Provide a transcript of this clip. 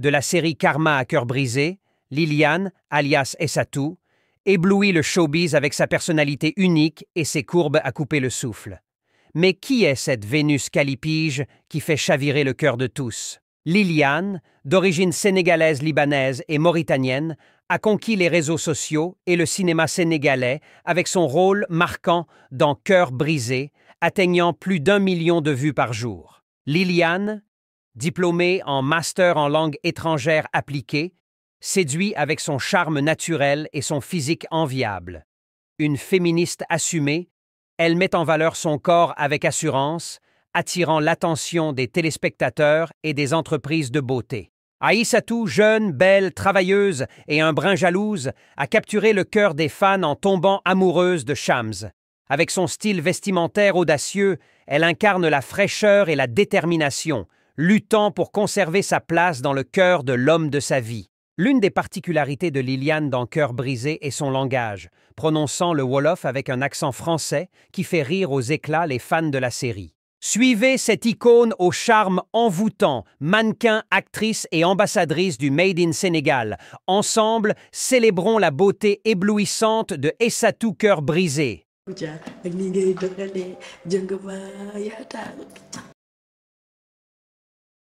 de la série Karma à cœur brisé, Liliane, alias Essatou, éblouit le showbiz avec sa personnalité unique et ses courbes à couper le souffle. Mais qui est cette Vénus calipige qui fait chavirer le cœur de tous Liliane, d'origine sénégalaise, libanaise et mauritanienne, a conquis les réseaux sociaux et le cinéma sénégalais avec son rôle marquant dans Cœur brisé, atteignant plus d'un million de vues par jour. Liliane, Diplômée en master en langue étrangère appliquée, séduit avec son charme naturel et son physique enviable. Une féministe assumée, elle met en valeur son corps avec assurance, attirant l'attention des téléspectateurs et des entreprises de beauté. Aïssatou, jeune, belle, travailleuse et un brin jalouse, a capturé le cœur des fans en tombant amoureuse de Shams. Avec son style vestimentaire audacieux, elle incarne la fraîcheur et la détermination, luttant pour conserver sa place dans le cœur de l'homme de sa vie. L'une des particularités de Liliane dans Cœur brisé est son langage, prononçant le Wolof avec un accent français qui fait rire aux éclats les fans de la série. Suivez cette icône au charme envoûtant, mannequin, actrice et ambassadrice du Made in Sénégal. Ensemble, célébrons la beauté éblouissante de Essatou Cœur brisé.